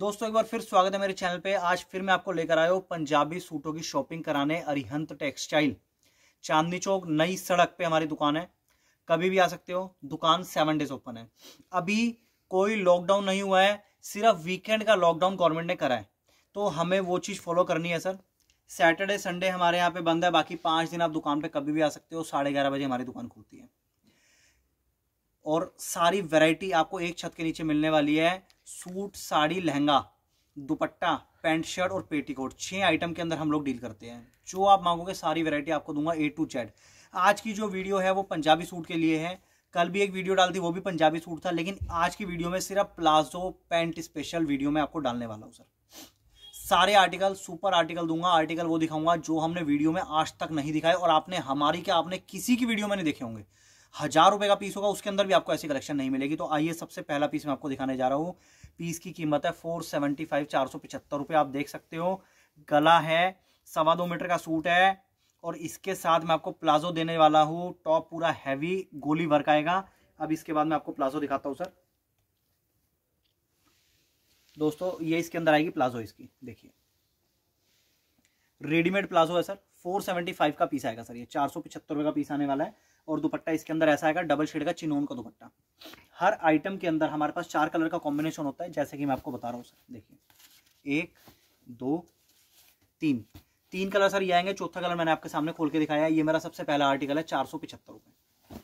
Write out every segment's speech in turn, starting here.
दोस्तों एक बार फिर स्वागत है मेरे चैनल पे आज फिर मैं आपको लेकर आया हूँ पंजाबी सूटों की शॉपिंग कराने अरिहंत टेक्सटाइल चांदनी चौक नई सड़क पे हमारी दुकान है कभी भी आ सकते हो दुकान सेवन डेज ओपन है अभी कोई लॉकडाउन नहीं हुआ है सिर्फ वीकेंड का लॉकडाउन गवर्नमेंट ने करा है तो हमें वो चीज़ फॉलो करनी है सर सैटरडे संडे हमारे यहाँ पे बंद है बाकी पाँच दिन आप दुकान पे कभी भी आ सकते हो साढ़े ग्यारह बजे हमारी दुकान खुलती है और सारी वैरायटी आपको एक छत के नीचे मिलने वाली है suit sari lehenga dupatta pant shirt और पेटीकोट छः आइटम के अंदर हम लोग डील करते हैं जो आप मांगोगे सारी वेरायटी आपको दूंगा ए टू जेड आज की जो वीडियो है वो पंजाबी सूट के लिए है कल भी एक वीडियो डाल दी वो भी पंजाबी सूट था लेकिन आज की वीडियो में सिर्फ प्लाजो पैंट स्पेशल वीडियो में आपको डालने वाला हूँ सर सारे आर्टिकल सुपर आर्टिकल दूंगा आर्टिकल वो दिखाऊंगा जो हमने वीडियो में आज तक नहीं दिखाए और आपने हमारी क्या आपने किसी की वीडियो में नहीं देखे होंगे हजार रुपए का पीस होगा उसके अंदर भी आपको ऐसी कलेक्शन नहीं मिलेगी तो आइए सबसे पहला पीस मैं आपको दिखाने जा रहा हूँ पीस की कीमत है फोर सेवेंटी फाइव चार सौ पिछहत्तर रुपये आप देख सकते हो गला है सवा दो मीटर का सूट है और इसके साथ मैं आपको प्लाजो देने वाला हूँ टॉप पूरा हैवी गोली वर्क आएगा अब इसके बाद मैं आपको प्लाजो दिखाता हूँ सर दोस्तों ये इसके अंदर आएगी प्लाजो इसकी देखिए रेडीमेड प्लाजो है सर फोर सेवेंटी फाइव का पीस आएगा सर ये चार सौ पिछहत्तर रुपये का पीस आने वाला है और दुपट्टा इसके अंदर ऐसा आएगा डबल शेड का चिनोन का दुपट्टा हर आइटम के अंदर हमारे पास चार कलर का कॉम्बिनेशन होता है जैसे कि मैं आपको बता रहा हूँ सर देखिए एक दो तीन तीन कलर सर ये आएंगे चौथा कलर मैंने आपके सामने खोल के दिखाया है ये मेरा सबसे पहला आर्टिकल है चार सौ पिछहत्तर रुपये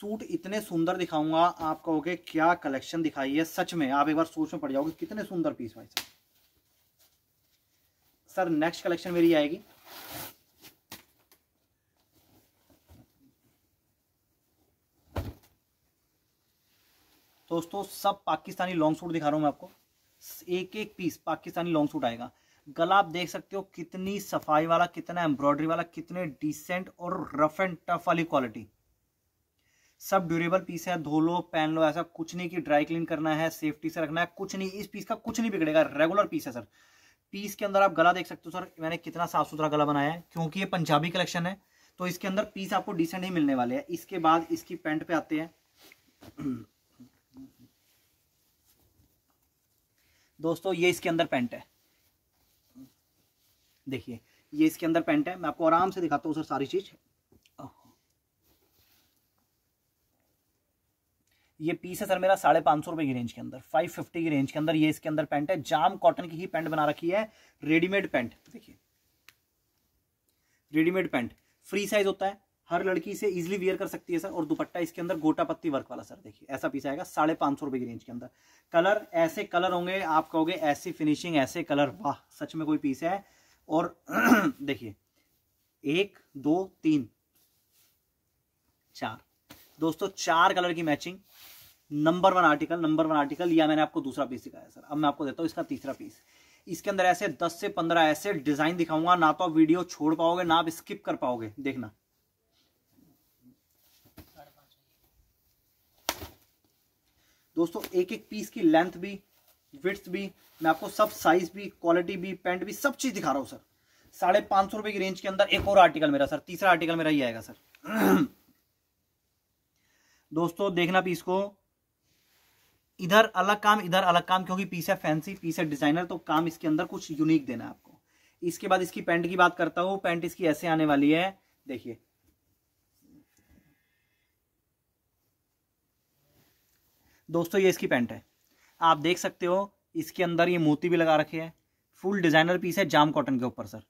सूट इतने सुंदर दिखाऊंगा आप कहोगे क्या कलेक्शन दिखाई है सच में आप एक बार सोच में पड़ जाओगे कितने सुंदर पीस भाई सर सर नेक्स्ट कलेक्शन मेरी आएगी दोस्तों सब पाकिस्तानी लॉन्ग सूट दिखा रहा हूं मैं आपको एक एक पीस पाकिस्तानी लॉन्ग सूट आएगा गला आप देख सकते हो कितनी सफाई वाला कितना एम्ब्रॉयडरी वाला कितने डिसेंट और रफ एंड टफ वाली क्वालिटी सब ड्यूरेबल पीस है धो लो पहन लो ऐसा कुछ नहीं कि ड्राई क्लीन करना है सेफ्टी से रखना है कुछ नहीं इस पीस का कुछ नहीं बिगड़ेगा रेगुलर पीस है सर पीस के अंदर आप गला देख सकते हो सर मैंने कितना साफ सुथरा गला बनाया है क्योंकि ये पंजाबी कलेक्शन है तो इसके अंदर पीस आपको डिसेंट ही मिलने वाले हैं इसके बाद इसकी पैंट पे आते हैं दोस्तों ये इसके अंदर पैंट है देखिए ये इसके अंदर पैंट है मैं आपको आराम से दिखाता हूँ सर सारी चीज़ ये पीस है सर मेरा साढ़े पांच सौ रुपए की रेंज के अंदर फाइव फिफ्टी की रेंज के अंदर ये इसके अंदर पैंट है जाम कॉटन की ही पैंट बना रखी है रेडीमेड पैंट देखिए रेडीमेड पैंट फ्री साइज होता है हर लड़की इसे इजिली वेयर कर सकती है सर और दुपट्टा इसके अंदर गोटा पत्ती वर्क वाला सर देखिए ऐसा पीस आएगा साढ़े पांच सौ रुपए की रेंज के अंदर कलर ऐसे कलर होंगे आप कहोगे ऐसी फिनिशिंग ऐसे कलर वाह सच में कोई पीस है और देखिए एक दो तीन चार दोस्तों चार कलर की matching number one article number one article या मैंने आपको दूसरा पीस दिखाया सर अब मैं आपको देता हूँ इसका तीसरा पीस इसके अंदर ऐसे दस से पंद्रह ऐसे डिजाइन दिखाऊंगा ना तो आप वीडियो छोड़ पाओगे ना आप स्किप कर पाओगे देखना दोस्तों एक एक पीस की लेंथ भी विथ भी मैं आपको सब साइज भी क्वालिटी भी पेंट भी सब चीज दिखा रहा हूँ सर साढ़े पांच सौ रुपए की रेंज के अंदर एक और आर्टिकल मेरा सर तीसरा आर्टिकल मेरा ही आएगा सर दोस्तों देखना पीस को इधर अलग काम इधर अलग काम क्योंकि पीस है फैंसी पीस है डिजाइनर तो काम इसके अंदर कुछ यूनिक देना आपको इसके बाद इसकी पैंट की बात करता हूं पैंट इसकी ऐसे आने वाली है देखिए दोस्तों ये इसकी पैंट है आप देख सकते हो इसके अंदर ये मोती भी लगा रखे है फुल डिजाइनर पीस है जाम कॉटन के ऊपर सर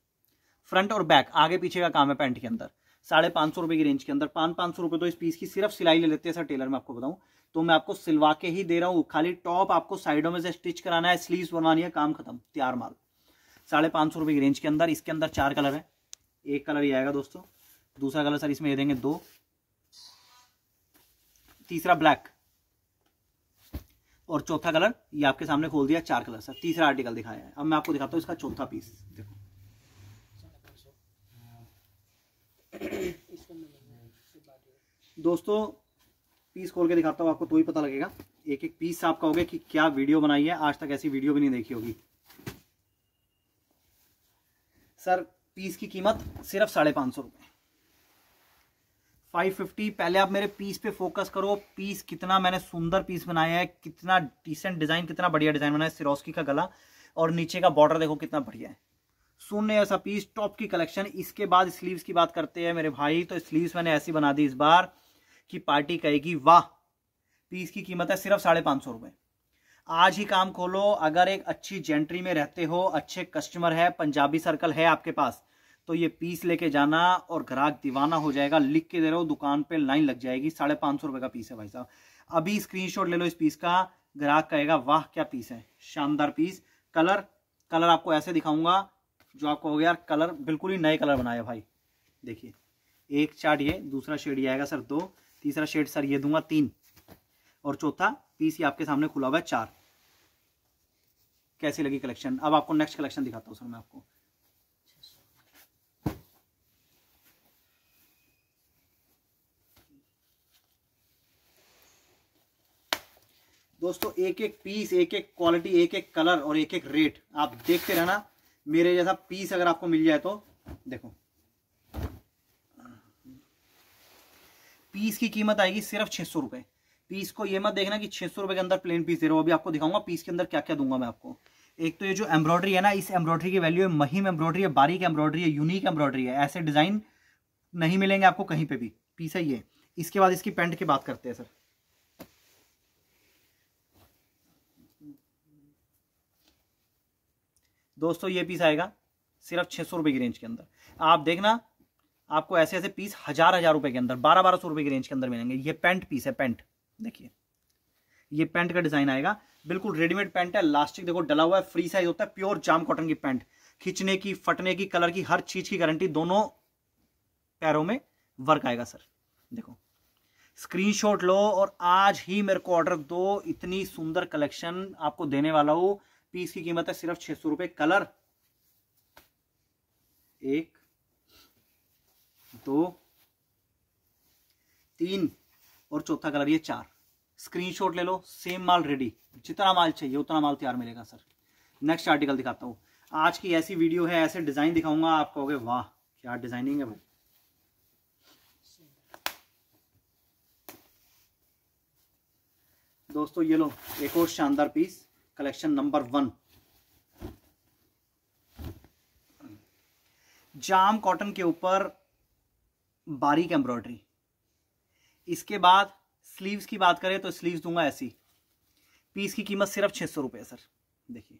फ्रंट और बैक आगे पीछे का काम है पैंट के अंदर साढ़े पाँच सौ रुपये की रेंज के अंदर पाँच पाँच सौ रुपये तो इस पीस की सिर्फ सिलाई ले लेते हैं सर टेलर में आपको बताऊँ तो मैं आपको सिलवा के ही दे रहा हूँ खाली टॉप आपको साइडों में से स्टिच कराना है स्लीव बनवानी है काम खत्म तैयार माल साढ़े पाँच सौ रुपये की रेंज के अंदर इसके अंदर चार कलर है एक कलर ये आएगा दोस्तों दूसरा कलर सर इसमें ये देंगे दो तीसरा ब्लैक और चौथा कलर ये आपके सामने खोल दिया चार कलर सर तीसरा आर्टिकल दिखाया है अब मैं आपको दिखाता हूँ इसका चौथा पीस देखो दोस्तों पीस खोल के दिखाता हूँ आपको तो ही पता लगेगा एक एक पीस आप कहोगे कि क्या वीडियो बनाई है आज तक ऐसी वीडियो भी नहीं देखी होगी सर पीस की कीमत सिर्फ साढ़े पाँच सौ रुपये फाइव फिफ्टी पहले आप मेरे पीस पे फोकस करो पीस कितना मैंने सुंदर पीस बनाया है कितना डिसेंट डिज़ाइन कितना बढ़िया डिज़ाइन बनाया है सिरोस्की का गला और नीचे का बॉर्डर देखो कितना बढ़िया है शून्य ऐसा पीस टॉप की कलेक्शन इसके बाद स्लीव्स की बात करते हैं मेरे भाई तो स्लीव्स मैंने ऐसी बना दी इस बार कि पार्टी कहेगी वाह पीस की कीमत है सिर्फ साढ़े पाँच सौ रुपये आज ही काम खोलो अगर एक अच्छी जेंट्री में रहते हो अच्छे कस्टमर है पंजाबी सर्कल है आपके पास तो ये पीस लेके जाना और ग्राहक दीवाना हो जाएगा लिख के दे रहे हो दुकान पे लाइन लग जाएगी साढ़े पाँच सौ रुपये का पीस है भाई साहब अभी स्क्रीनशॉट ले लो इस पीस का ग्राहक कहेगा वाह क्या पीस है शानदार पीस कलर कलर आपको ऐसे दिखाऊंगा जो हो गया यार कलर बिल्कुल ही नए कलर बनाया भाई देखिए एक चार्ट ये दूसरा शेड ये आएगा सर दो तीसरा शेड सर ये दूंगा तीन और चौथा पीस ये आपके सामने खुला हुआ है चार कैसी लगी कलेक्शन अब आपको नेक्स्ट कलेक्शन दिखाता हूँ सर मैं आपको दोस्तों एक एक पीस एक एक क्वालिटी एक एक कलर और एक एक रेट आप देखते रहना मेरे जैसा पीस अगर आपको मिल जाए तो देखो पीस की कीमत आएगी सिर्फ छह सौ रुपए पीस को ये मत देखना कि छह सौ रुपए के अंदर प्लेन पीस दे रहा हूँ अभी आपको दिखाऊंगा पीस के अंदर क्या क्या दूंगा मैं आपको एक तो ये जो एम्ब्रॉयडरी है ना इस एम्ब्रॉयडरी की वैल्यू है महीम एम्ब्रॉयडरी है बारीक एम्ब्रॉयडरी है यूनिक एम्ब्रॉयडरी है ऐसे डिजाइन नहीं मिलेंगे आपको कहीं पे भी पीस है ये इसके बाद इसकी पेंट की बात करते हैं सर दोस्तों ये पीस आएगा सिर्फ छह सौ रुपए की रेंज के अंदर आप देखना आपको ऐसे ऐसे पीस हजार हजार रुपए के अंदर बारह बारह सौ रुपए की रेंज के अंदर मिलेंगे ये पैंट पीस है पेंट देखिए ये पेंट का डिजाइन आएगा बिल्कुल रेडीमेड पेंट है लास्टिक देखो डला हुआ है फ्री साइज होता है प्योर जाम कॉटन की पैंट खींचने की फटने की कलर की हर चीज की गारंटी दोनों पैरों में वर्क आएगा सर देखो स्क्रीनशॉट लो और आज ही मेरे को ऑर्डर दो इतनी सुंदर कलेक्शन आपको देने वाला हूं पीस की कीमत है सिर्फ छह सौ रुपए कलर एक दो तीन और चौथा कलर ये चार स्क्रीनशॉट ले लो सेम माल रेडी जितना माल चाहिए उतना माल तैयार मिलेगा सर नेक्स्ट आर्टिकल दिखाता हूँ आज की ऐसी वीडियो है ऐसे डिजाइन दिखाऊंगा आप कहोगे वाह क्या डिजाइनिंग है भाई दोस्तों ये लो एक और शानदार पीस कलेक्शन नंबर वन जाम कॉटन के ऊपर बारीक एम्ब्रॉयडरी इसके बाद स्लीव्स की बात करें तो स्लीव्स दूंगा ऐसी पीस की कीमत सिर्फ छह सौ रुपये सर देखिए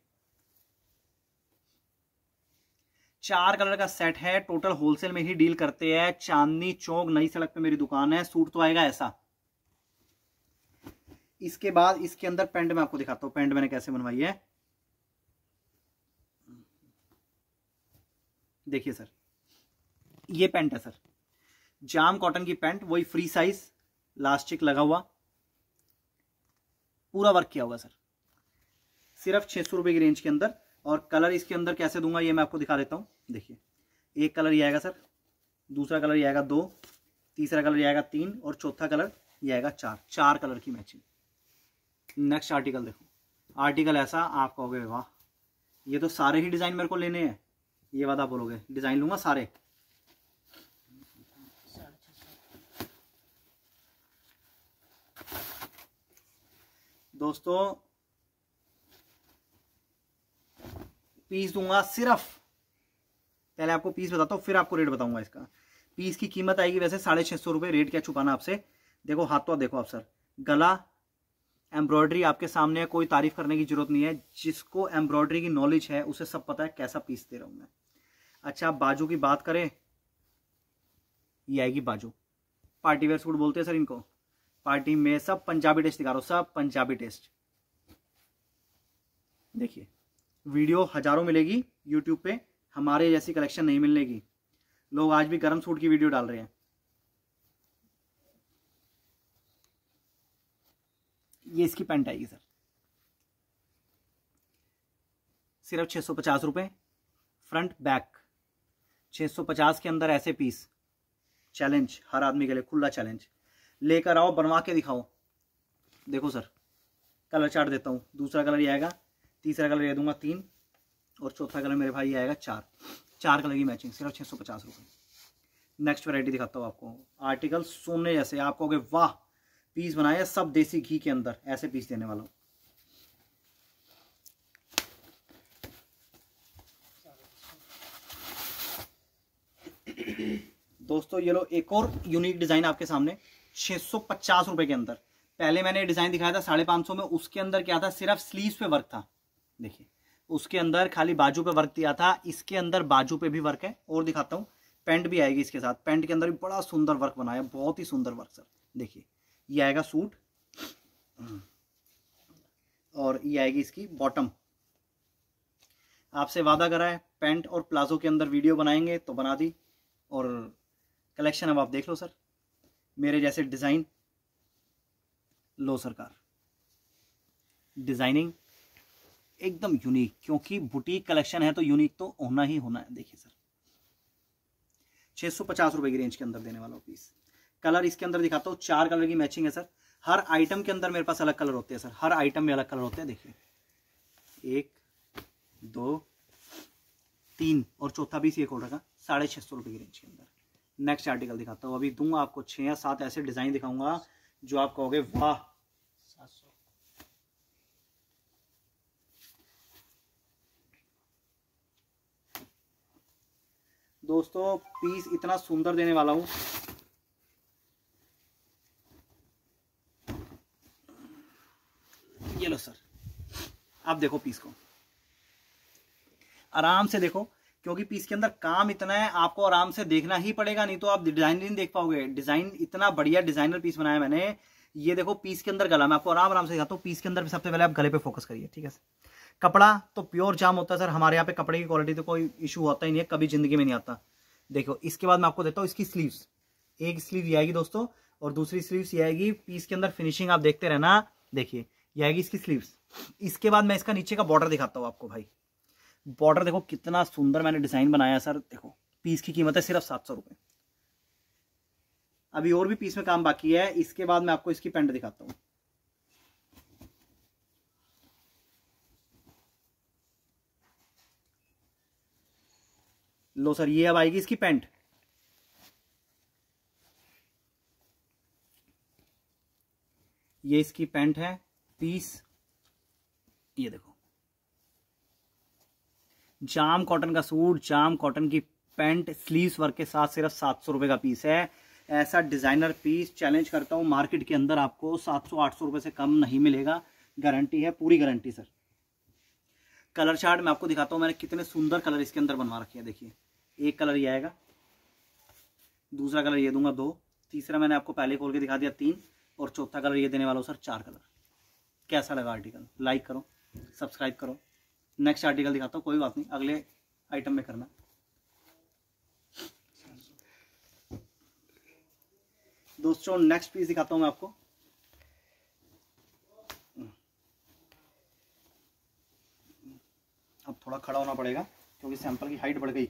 चार कलर का सेट है टोटल होलसेल में ही डील करते हैं चांदनी चौक नई सड़क पे मेरी दुकान है सूट तो आएगा ऐसा इसके बाद इसके अंदर पेंट में आपको दिखाता हूँ पेंट मैंने कैसे बनवाई है देखिए सर ये पेंट है सर जाम कॉटन की पैंट वही फ्री साइज लास्टिक लगा हुआ पूरा वर्क किया हुआ सर सिर्फ छह सौ रुपए की रेंज के अंदर और कलर इसके अंदर कैसे दूंगा ये मैं आपको दिखा देता हूं देखिए एक कलर ये आएगा सर दूसरा कलर ये आएगा दो तीसरा कलर ये आएगा तीन और चौथा कलर ये आएगा चार चार कलर की मैचिंग नेक्स्ट आर्टिकल देखो आर्टिकल ऐसा आप कहोगे वाह ये तो सारे ही डिज़ाइन मेरे को लेने हैं ये वादा बोलोगे डिज़ाइन लूंगा सारे दोस्तों पीस दूंगा सिर्फ पहले आपको पीस बताता हूँ फिर आपको रेट बताऊंगा इसका पीस की कीमत आएगी वैसे साढ़े छह सौ रुपये रेट क्या छुपाना आपसे देखो हाथ तो देखो आप सर गला एम्ब्रॉयडरी आपके सामने कोई तारीफ करने की जरूरत नहीं है जिसको एम्ब्रॉयडरी की नॉलेज है उसे सब पता है कैसा पीस दे रहा हूं मैं अच्छा आप बाजू की बात करें ये आएगी बाजू पार्टी वेयर सूट बोलते हैं सर इनको पार्टी में सब पंजाबी टेस्ट दिखा रहा हूं सब पंजाबी टेस्ट देखिए वीडियो हजारों मिलेगी यूट्यूब पे हमारे जैसी कलेक्शन नहीं मिलेगी लोग आज भी गर्म सूट की वीडियो डाल रहे हैं ये इसकी पैंट आएगी सर सिर्फ छह सौ पचास रुपए फ्रंट बैक छह सौ पचास के अंदर ऐसे पीस चैलेंज हर आदमी के लिए खुला चैलेंज लेकर आओ बनवा के दिखाओ देखो सर कलर चार्ट देता हूँ दूसरा कलर ये आएगा तीसरा कलर ये दूंगा तीन और चौथा कलर मेरे भाई ये आएगा चार चार कलर की मैचिंग सिर्फ छह सौ पचास रुपए नेक्स्ट वेराइटी दिखाता हूँ आपको आर्टिकल सोने जैसे आपको वाह पीस बनाया सब देसी घी के अंदर ऐसे पीस देने वाला हूँ दोस्तों ये लो एक और यूनिक डिज़ाइन आपके सामने 650 सौ पचास के अंदर पहले मैंने डिज़ाइन दिखाया था साढ़े पांच सौ में उसके अंदर क्या था सिर्फ स्लीव पे वर्क था देखिए उसके अंदर खाली बाजू पे वर्क दिया था इसके अंदर बाजू पे भी वर्क है और दिखाता हूँ पेंट भी आएगी इसके साथ पेंट के अंदर भी बड़ा सुंदर वर्क बनाया बहुत ही सुंदर वर्क सर देखिए ये आएगा सूट और ये आएगी इसकी बॉटम आपसे वादा करा है पैंट और प्लाजो के अंदर वीडियो बनाएंगे तो बना दी और कलेक्शन अब आप देख लो सर मेरे जैसे डिज़ाइन लो सरकार डिज़ाइनिंग एकदम यूनिक क्योंकि बुटीक कलेक्शन है तो यूनिक तो होना ही होना है देखिए सर छह सौ पचास रुपए की रेंज के अंदर देने वाला पीस कलर इसके अंदर दिखाता हूँ चार कलर की मैचिंग है सर हर आइटम के अंदर मेरे पास अलग कलर होते हैं सर हर आइटम में अलग कलर होते हैं देखिए एक दो तीन और चौथा भी सी एक ऑर्डर का साढ़े छः सौ रुपये की रेंज के अंदर नेक्स्ट आर्टिकल दिखाता हूँ अभी दूंगा आपको छः या सात ऐसे डिज़ाइन दिखाऊंगा जो आप कहोगे वाह दोस्तों पीस इतना सुंदर देने वाला हूँ ये लो सर आप देखो पीस को आराम से देखो क्योंकि पीस के अंदर काम इतना है आपको आराम से देखना ही पड़ेगा नहीं तो आप डिजाइन नहीं देख पाओगे डिजाइन इतना बढ़िया डिजाइनर पीस बनाया मैंने ये देखो पीस के अंदर गला मैं आपको आराम आराम से दिखाता हूँ पीस के अंदर सबसे पहले आप गले पे फोकस करिए ठीक है सर कपड़ा तो प्योर जाम होता है सर हमारे यहाँ पे कपड़े की क्वालिटी तो कोई इशू होता ही नहीं है कभी जिंदगी में नहीं आता देखो इसके बाद मैं आपको देता हूँ इसकी स्लीव्स एक स्लीव ये आएगी दोस्तों और दूसरी स्लीव्स ये आएगी पीस के अंदर फिनिशिंग आप देखते रहना देखिए यह आएगी इसकी स्लीव्स इसके बाद मैं इसका नीचे का बॉर्डर दिखाता हूँ आपको भाई बॉर्डर देखो कितना सुंदर मैंने डिज़ाइन बनाया सर देखो पीस की कीमत है सिर्फ सात सौ अभी और भी पीस में काम बाकी है इसके बाद मैं आपको इसकी पेंट दिखाता हूँ लो सर ये अब आएगी इसकी पेंट ये इसकी पेंट है तीस ये देखो जाम कॉटन का सूट जाम कॉटन की पैंट स्लीव्स वर्क के साथ सिर्फ सात सौ रुपए का पीस है ऐसा डिज़ाइनर पीस चैलेंज करता हूं मार्केट के अंदर आपको सात सौ आठ सौ रुपए से कम नहीं मिलेगा गारंटी है पूरी गारंटी सर कलर चार्ट मैं आपको दिखाता हूं मैंने कितने सुंदर कलर इसके अंदर बनवा रखे हैं देखिए एक कलर ये आएगा दूसरा कलर ये दूंगा दो तीसरा मैंने आपको पहले खोल के दिखा दिया तीन और चौथा कलर ये देने वाला हूँ सर चार कलर कैसा लगा आर्टिकल लाइक करो सब्सक्राइब करो नेक्स्ट आर्टिकल दिखाता हूँ कोई बात नहीं अगले आइटम में करना दोस्तों नेक्स्ट पीस दिखाता हूँ मैं आपको अब थोड़ा खड़ा होना पड़ेगा क्योंकि सैंपल की हाइट बढ़ गई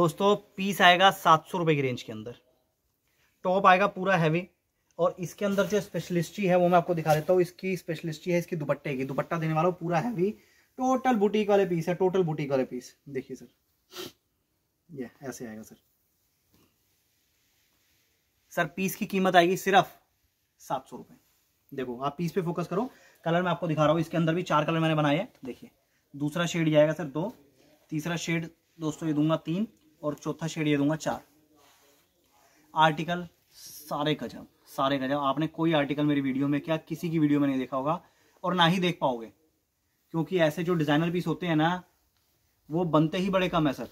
दोस्तों पीस आएगा सात सौ रुपए की रेंज के अंदर टॉप आएगा पूरा हैवी और इसके अंदर जो स्पेशलिस्टी है वो मैं आपको दिखा देता हूँ इसकी स्पेशलिस्टी है इसकी दुपट्टे की दुपट्टा देने वाला पूरा हैवी टोटल बुटीक वाले पीस है टोटल बुटीक वाले पीस देखिए सर ये ऐसे आएगा सर सर पीस की कीमत आएगी सिर्फ सात सौ रुपए देखो आप पीस पे फोकस करो कलर मैं आपको दिखा रहा हूँ इसके अंदर भी चार कलर मैंने बनाए हैं देखिए दूसरा शेड जाएगा सर दो तीसरा शेड दोस्तों ये दूंगा तीन और चौथा शेड ये दूंगा चार आर्टिकल सारे गजब सारे गजब आपने कोई आर्टिकल मेरी वीडियो में क्या किसी की वीडियो में नहीं देखा होगा और ना ही देख पाओगे क्योंकि ऐसे जो डिज़ाइनर पीस होते हैं ना वो बनते ही बड़े कम है सर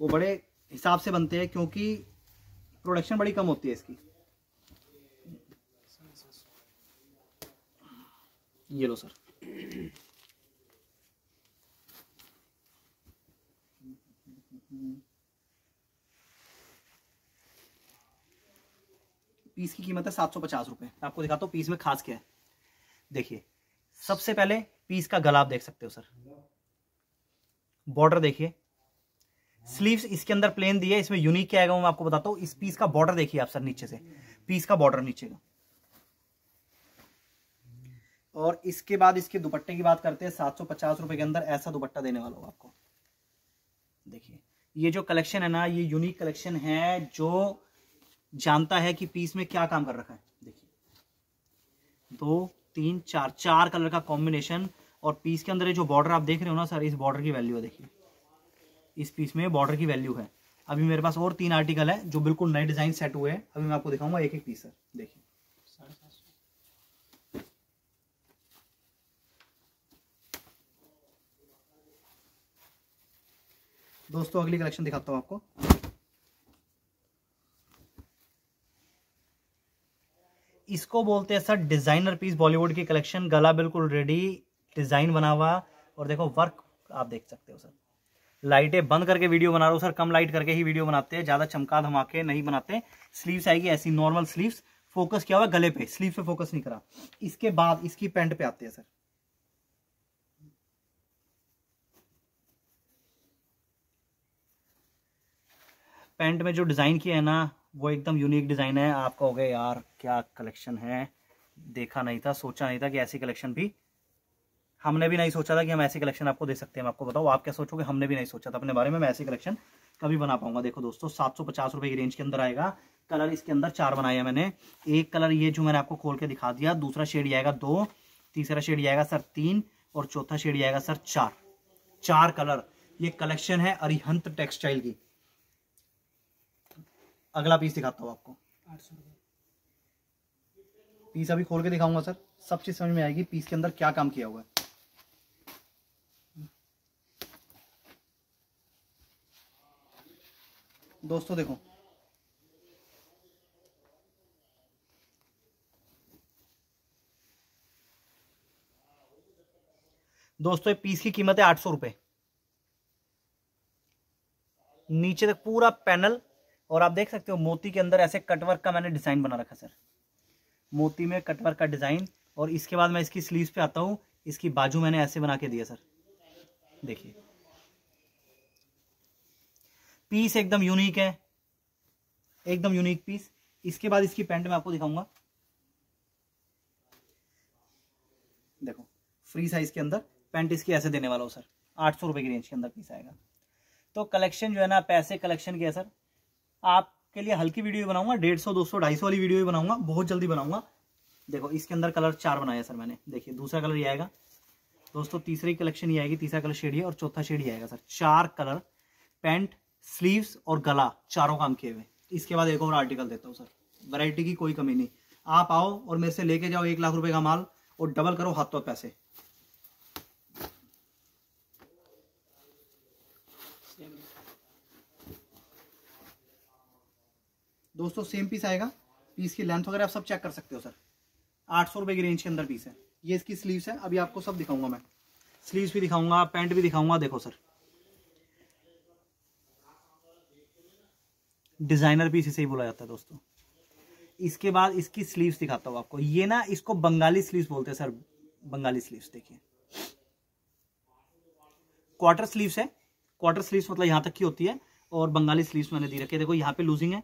वो बड़े हिसाब से बनते हैं क्योंकि प्रोडक्शन बड़ी कम होती है इसकी ये लो सर पीस की कीमत है सात सौ पचास रुपए मैं आपको दिखाता हूँ पीस में खास क्या है देखिए सबसे पहले पीस का गला आप देख सकते हो सर बॉर्डर देखिए स्लीव्स इसके अंदर प्लेन दिए इसमें यूनिक क्या है मैं आपको बताता हूँ इस पीस का बॉर्डर देखिए आप सर नीचे से पीस का बॉर्डर नीचे का और इसके बाद इसके दुपट्टे की बात करते हैं सात सौ पचास रुपए के अंदर ऐसा दुपट्टा देने वाला हूँ आपको देखिए ये जो कलेक्शन है ना ये यूनिक कलेक्शन है जो जानता है कि पीस में क्या काम कर रखा है देखिए दो तीन चार चार कलर का कॉम्बिनेशन और पीस के अंदर जो बॉर्डर आप देख रहे हो ना सर इस बॉर्डर की वैल्यू है देखिए इस पीस में बॉर्डर की वैल्यू है अभी मेरे पास और तीन आर्टिकल है जो बिल्कुल नए डिजाइन सेट हुए हैं अभी मैं आपको दिखाऊंगा एक एक पीस है देखिए दोस्तों अगली कलेक्शन दिखाता हूँ आपको इसको बोलते हैं सर डिजाइनर पीस बॉलीवुड की कलेक्शन गला बिल्कुल रेडी डिजाइन बना हुआ और देखो वर्क आप देख सकते हो सर लाइटें बंद करके वीडियो बना रहा हूँ सर कम लाइट करके ही वीडियो बनाते हैं ज़्यादा चमका धमाके नहीं बनाते स्लीव्स आएगी ऐसी नॉर्मल स्लीव्स फोकस किया हुआ गले पे स्लीव पे फोकस नहीं करा इसके बाद इसकी पेंट पे आते हैं सर पेंट में जो डिज़ाइन किया है ना वो एकदम यूनिक डिज़ाइन है आपका हो गया यार क्या कलेक्शन है देखा नहीं था सोचा नहीं था कि ऐसी कलेक्शन भी हमने भी नहीं सोचा था कि हम ऐसी कलेक्शन आपको दे सकते हैं आपको बताओ आप क्या सोचोगे हमने भी नहीं सोचा था अपने बारे में मैं ऐसी कलेक्शन कभी बना पाऊंगा देखो दोस्तों सात सौ पचास रुपए की रेंज के अंदर आएगा कलर इसके अंदर चार बनाया मैंने एक कलर ये जो मैंने आपको खोल के दिखा दिया दूसरा शेड आएगा दो तीसरा शेड आएगा सर तीन और चौथा शेड आएगा सर चार चार कलर ये कलेक्शन है अरिहंत टेक्सटाइल की अगला पीस दिखाता हूँ आपको आठ सौ पीस अभी खोल के दिखाऊंगा सर सब चीज़ समझ में आएगी पीस के अंदर क्या काम किया हुआ है दोस्तों देखो दोस्तों पीस की कीमत है आठ सौ रुपये नीचे तक पूरा पैनल और आप देख सकते हो मोती के अंदर ऐसे कटवर्क का मैंने डिज़ाइन बना रखा सर मोती में कटवर्क का डिज़ाइन और इसके बाद मैं इसकी स्लीव पे आता हूँ इसकी बाजू मैंने ऐसे बना के दिया सर देखिए पीस एकदम यूनिक है एकदम यूनिक पीस इसके बाद इसकी पैंट मैं आपको दिखाऊंगा देखो फ्री साइज के अंदर पैंट इसकी ऐसे देने वाला हो सर आठ सौ रुपए की रेंज के अंदर पीस आएगा तो कलेक्शन जो है ना पैसे कलेक्शन किया सर आपके लिए हल्की वीडियो भी बनाऊंगा डेढ़ सौ दो सौ ढाई सौ वाली वीडियो भी बनाऊंगा बहुत जल्दी बनाऊंगा देखो इसके अंदर कलर चार बनाया सर मैंने देखिए दूसरा कलर ये आएगा दोस्तों तीसरी कलेक्शन ये आएगी तीसरा कलर शेड है और चौथा शेड ही आएगा सर चार कलर पैंट स्लीव्स और गला चारों काम किए हुए इसके बाद एक और आर्टिकल देता हूँ सर वैरायटी की कोई कमी नहीं आप आओ और मेरे से लेके जाओ एक लाख रुपए का माल और डबल करो हाथों पैसे दोस्तों सेम पीस आएगा पीस की लेंथ वगैरह आप सब चेक कर सकते हो सर आठ सौ रुपये की रेंज के अंदर पीस है ये इसकी स्लीव्स है अभी आपको सब दिखाऊंगा मैं स्लीव्स भी दिखाऊंगा पैंट भी दिखाऊंगा देखो सर डिज़ाइनर पीस इसे ही बोला जाता है दोस्तों इसके बाद इसकी स्लीव्स दिखाता हूँ आपको ये ना इसको बंगाली स्लीव्स बोलते हैं सर बंगाली स्लीव्स देखिए क्वार्टर स्लीव्स है क्वार्टर स्लीव्स मतलब यहाँ तक की होती है और बंगाली स्लीव्स मैंने दी रखी है देखो यहाँ पे लूजिंग है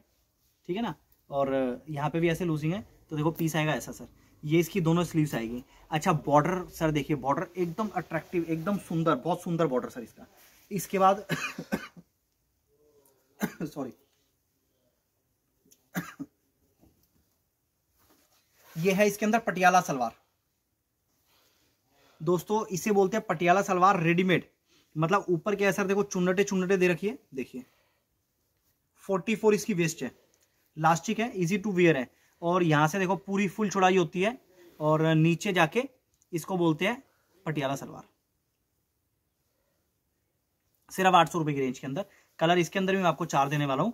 ठीक है ना और यहाँ पे भी ऐसे लूजिंग है तो देखो पीस आएगा ऐसा सर ये इसकी दोनों स्लीव्स आएगी अच्छा बॉर्डर सर देखिए बॉर्डर एकदम अट्रैक्टिव एकदम सुंदर बहुत सुंदर बॉर्डर सर इसका इसके बाद सॉरी ये है इसके अंदर पटियाला सलवार दोस्तों इसे बोलते हैं पटियाला सलवार रेडीमेड मतलब ऊपर क्या है सर देखो चुनटे चुनटे दे रखिए देखिए 44 इसकी वेस्ट है लास्टिक है इजी टू वेयर है और यहाँ से देखो पूरी फुल चौड़ाई होती है और नीचे जाके इसको बोलते हैं पटियाला सलवार सिर्फ आठ सौ रुपए की रेंज के अंदर कलर इसके अंदर भी मैं आपको चार देने वाला हूँ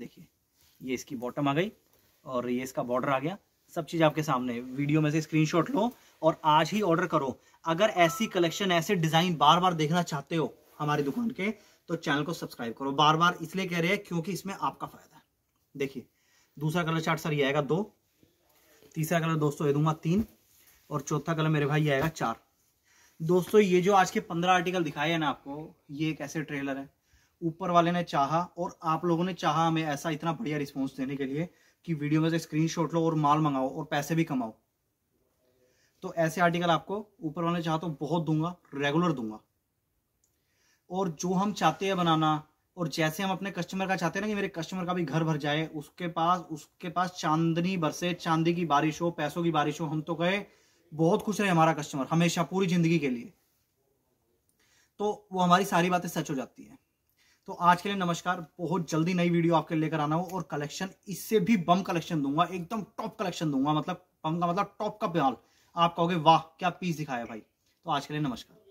देखिए ये इसकी बॉटम आ गई और ये इसका बॉर्डर आ गया सब चीज़ आपके सामने वीडियो में से स्क्रीनशॉट लो और आज ही ऑर्डर करो अगर ऐसी कलेक्शन ऐसे डिज़ाइन बार बार देखना चाहते हो हमारी दुकान के तो चैनल को सब्सक्राइब करो बार बार इसलिए कह रहे हैं क्योंकि इसमें आपका फ़ायदा है देखिए दूसरा कलर चार्ट सर ये आएगा दो तीसरा कलर दोस्तों ये दूंगा तीन और चौथा कलर मेरे भाई आएगा चार दोस्तों ये जो आज के पंद्रह आर्टिकल दिखाए हैं ना आपको ये एक ऐसे ट्रेलर है ऊपर वाले ने चाहा और आप लोगों ने चाहा हमें ऐसा इतना बढ़िया रिस्पॉन्स देने के लिए कि वीडियो में से स्क्रीनशॉट लो और माल मंगाओ और पैसे भी कमाओ तो ऐसे आर्टिकल आपको ऊपर वाले चाहा तो बहुत दूंगा रेगुलर दूंगा और जो हम चाहते हैं बनाना और जैसे हम अपने कस्टमर का चाहते हैं ना कि मेरे कस्टमर का भी घर भर जाए उसके पास उसके पास चांदनी बरसे चांदी की बारिश हो पैसों की बारिश हो हम तो कहे बहुत खुश रहे हमारा कस्टमर हमेशा पूरी जिंदगी के लिए तो वो हमारी सारी बातें सच हो जाती है तो आज के लिए नमस्कार बहुत जल्दी नई वीडियो आपके लेकर आना हो और कलेक्शन इससे भी बम कलेक्शन दूंगा एकदम टॉप कलेक्शन दूंगा मतलब बम का मतलब टॉप का प्याल आप कहोगे वाह क्या पीस दिखाया भाई तो आज के लिए नमस्कार